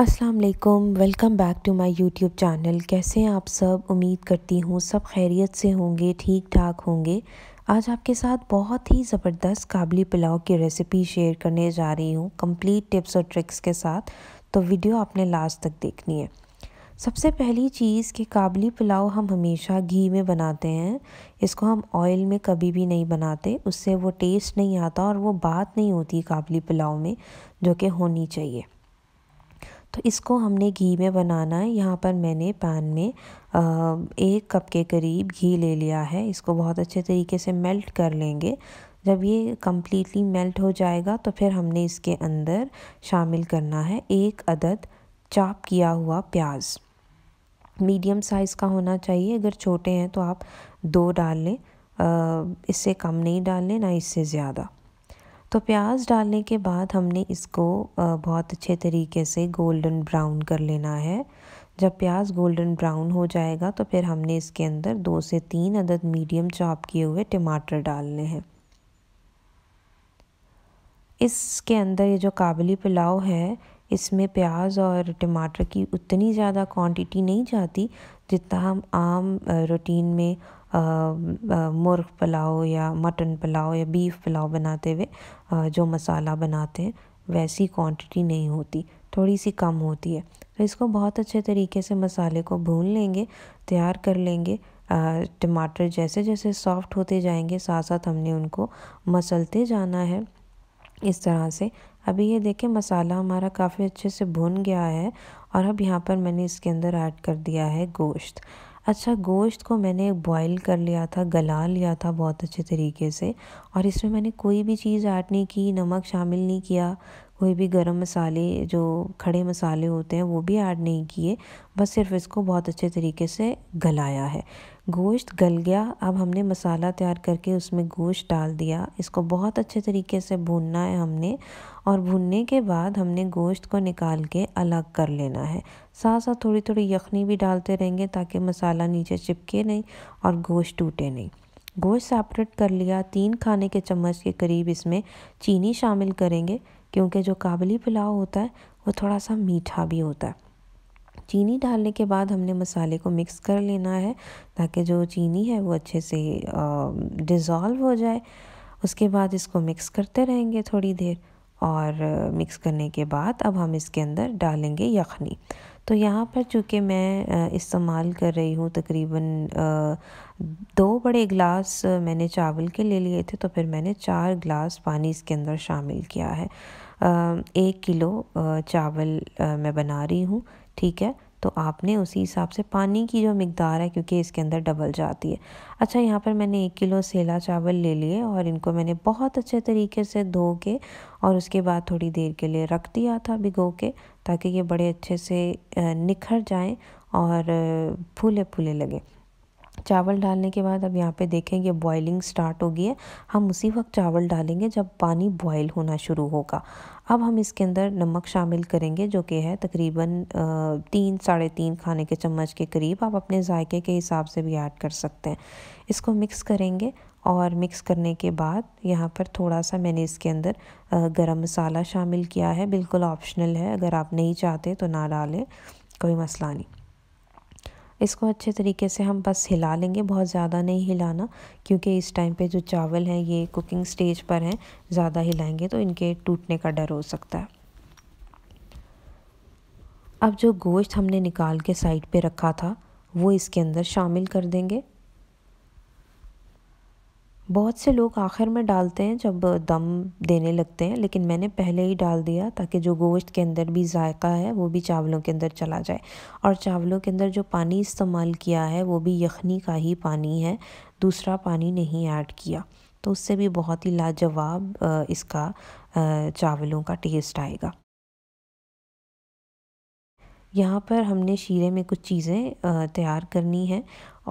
अस्सलाम वालेकुम welcome back to my YouTube channel कैसे हैं आप सब उम्मीद करती हूँ सब खैरियत से होंगे ठीक ठाक होंगे आज आपके साथ बहुत ही ज़बरदस्त काबली पुलाव की रेसिपी शेयर करने जा रही हूँ कंप्लीट टिप्स और ट्रिक्स के साथ तो वीडियो आपने लास्ट तक देखनी है सबसे पहली चीज़ कि काबली पुलाव हम हमेशा घी में बनाते हैं इसको हम ऑयल में कभी भी नहीं बनाते उससे वो टेस्ट नहीं आता और वो बात नहीं होती काबली पुलाव में जो कि होनी चाहिए तो इसको हमने घी में बनाना है यहाँ पर मैंने पैन में एक कप के करीब घी ले लिया है इसको बहुत अच्छे तरीके से मेल्ट कर लेंगे जब ये कम्प्लीटली मेल्ट हो जाएगा तो फिर हमने इसके अंदर शामिल करना है एक अदद चाप किया हुआ प्याज मीडियम साइज़ का होना चाहिए अगर छोटे हैं तो आप दो डाल लें इससे कम नहीं डाल लें ना इससे ज़्यादा तो प्याज डालने के बाद हमने इसको बहुत अच्छे तरीके से गोल्डन ब्राउन कर लेना है जब प्याज गोल्डन ब्राउन हो जाएगा तो फिर हमने इसके अंदर दो से तीन अदद मीडियम चॉप किए हुए टमाटर डालने हैं इसके अंदर ये जो काबली पुलाव है इसमें प्याज और टमाटर की उतनी ज़्यादा क्वांटिटी नहीं जाती जितना हम आम रूटीन में मुर्ग़ पुलाव या मटन पुलाव या बीफ़ पुलाव बनाते हुए जो मसाला बनाते हैं वैसी क्वांटिटी नहीं होती थोड़ी सी कम होती है तो इसको बहुत अच्छे तरीके से मसाले को भून लेंगे तैयार कर लेंगे टमाटर जैसे जैसे सॉफ्ट होते जाएंगे साथ साथ हमने उनको मसलते जाना है इस तरह से अभी ये देखें मसाला हमारा काफ़ी अच्छे से भुन गया है और अब यहाँ पर मैंने इसके अंदर ऐड कर दिया है गोश्त अच्छा गोश्त को मैंने बॉईल कर लिया था गला लिया था बहुत अच्छे तरीके से और इसमें मैंने कोई भी चीज़ ऐड नहीं की नमक शामिल नहीं किया कोई भी गरम मसाले जो खड़े मसाले होते हैं वो भी ऐड नहीं किए बस सिर्फ इसको बहुत अच्छे तरीके से गलाया है गोश्त गल गया अब हमने मसाला तैयार करके उसमें गोश्त डाल दिया इसको बहुत अच्छे तरीके से भूनना है हमने और भूनने के बाद हमने गोश्त को निकाल के अलग कर लेना है साथ साथ थोड़ी थोड़ी यखनी भी डालते रहेंगे ताकि मसाला नीचे चिपके नहीं और गोश्त टूटे नहीं गोश्त सेपरेट कर लिया तीन खाने के चम्मच के करीब इसमें चीनी शामिल करेंगे क्योंकि जो काबली पुलाव होता है वो थोड़ा सा मीठा भी होता है चीनी डालने के बाद हमने मसाले को मिक्स कर लेना है ताकि जो चीनी है वो अच्छे से डिज़ोल्व हो जाए उसके बाद इसको मिक्स करते रहेंगे थोड़ी देर और मिक्स करने के बाद अब हम इसके अंदर डालेंगे यखनी तो यहाँ पर चूँकि मैं इस्तेमाल कर रही हूँ तकरीबन दो बड़े गिलास मैंने चावल के ले लिए थे तो फिर मैंने चार गिलास पानी इसके अंदर शामिल किया है एक किलो चावल मैं बना रही हूँ ठीक है तो आपने उसी हिसाब से पानी की जो मकदार है क्योंकि इसके अंदर डबल जाती है अच्छा यहाँ पर मैंने एक किलो सेला चावल ले लिए और इनको मैंने बहुत अच्छे तरीके से धो के और उसके बाद थोड़ी देर के लिए रख दिया था भिगो के ताकि ये बड़े अच्छे से निखर जाएँ और फूले फूले लगें चावल डालने के बाद अब यहाँ पे देखेंगे बॉइलिंग स्टार्ट होगी है हम उसी वक्त चावल डालेंगे जब पानी बॉयल होना शुरू होगा अब हम इसके अंदर नमक शामिल करेंगे जो कि है तकरीबन तीन साढ़े तीन खाने के चम्मच के करीब आप अपने जायके के हिसाब से भी ऐड कर सकते हैं इसको मिक्स करेंगे और मिक्स करने के बाद यहाँ पर थोड़ा सा मैंने इसके अंदर गरम मसाला शामिल किया है बिल्कुल ऑप्शनल है अगर आप नहीं चाहते तो ना डालें कोई मसला नहीं इसको अच्छे तरीके से हम बस हिला लेंगे बहुत ज़्यादा नहीं हिलाना क्योंकि इस टाइम पे जो चावल हैं ये कुकिंग स्टेज पर हैं ज़्यादा हिलाएंगे तो इनके टूटने का डर हो सकता है अब जो गोश्त हमने निकाल के साइड पे रखा था वो इसके अंदर शामिल कर देंगे बहुत से लोग आखिर में डालते हैं जब दम देने लगते हैं लेकिन मैंने पहले ही डाल दिया ताकि जो गोश्त के अंदर भी जायका है वो भी चावलों के अंदर चला जाए और चावलों के अंदर जो पानी इस्तेमाल किया है वो भी यखनी का ही पानी है दूसरा पानी नहीं ऐड किया तो उससे भी बहुत ही लाजवाब इसका चावलों का टेस्ट आएगा यहाँ पर हमने शीरे में कुछ चीज़ें तैयार करनी है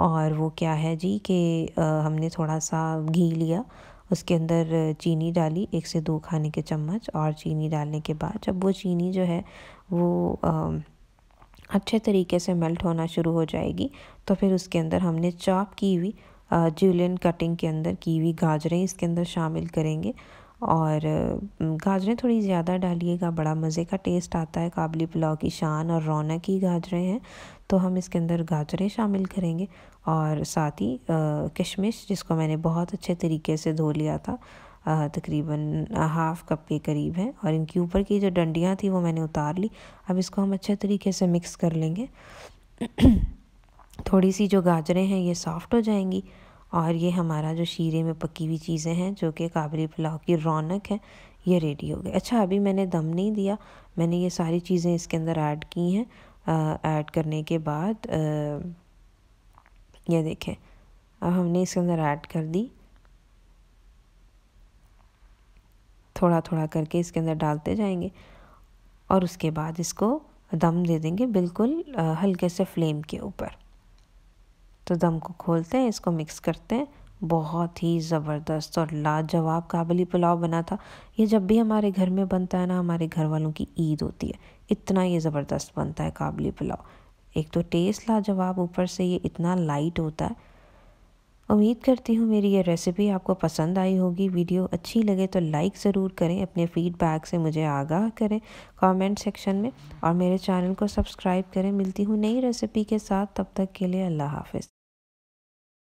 और वो क्या है जी कि हमने थोड़ा सा घी लिया उसके अंदर चीनी डाली एक से दो खाने के चम्मच और चीनी डालने के बाद जब वो चीनी जो है वो अच्छे तरीके से मेल्ट होना शुरू हो जाएगी तो फिर उसके अंदर हमने चॉप की हुई जूलियन कटिंग के अंदर की हुई गाजरें इसके अंदर शामिल करेंगे और गाजरें थोड़ी ज़्यादा डालिएगा बड़ा मज़े का टेस्ट आता है काबली पुलाव की शान और रौनक ही गाजरें हैं तो हम इसके अंदर गाजरें शामिल करेंगे और साथ ही किशमिश जिसको मैंने बहुत अच्छे तरीके से धो लिया था तकरीबन हाफ़ कप के करीब है और इनके ऊपर की जो डंडियाँ थी वो मैंने उतार ली अब इसको हम अच्छे तरीके से मिक्स कर लेंगे थोड़ी सी जो गाजरें हैं ये सॉफ़्ट हो जाएंगी और ये हमारा जो शीरे में पकी हुई चीज़ें हैं जो कि काबरी पुलाव की रौनक है ये रेडी हो गई अच्छा अभी मैंने दम नहीं दिया मैंने ये सारी चीज़ें इसके अंदर ऐड की हैं ऐड करने के बाद ये देखें अब हमने इसके अंदर ऐड कर दी थोड़ा थोड़ा करके इसके अंदर डालते जाएंगे और उसके बाद इसको दम दे देंगे बिल्कुल हल्के से फ्लेम के ऊपर तो दम को खोलते हैं इसको मिक्स करते हैं बहुत ही ज़बरदस्त और लाजवाब काबली पुलाव बना था ये जब भी हमारे घर में बनता है ना हमारे घर वालों की ईद होती है इतना ये ज़बरदस्त बनता है काबली पुलाव एक तो टेस्ट लाजवाब ऊपर से ये इतना लाइट होता है उम्मीद करती हूँ मेरी ये रेसिपी आपको पसंद आई होगी वीडियो अच्छी लगे तो लाइक ज़रूर करें अपने फ़ीडबैक से मुझे आगाह करें कमेंट सेक्शन में और मेरे चैनल को सब्सक्राइब करें मिलती हूँ नई रेसिपी के साथ तब तक के लिए अल्लाह हाफिज़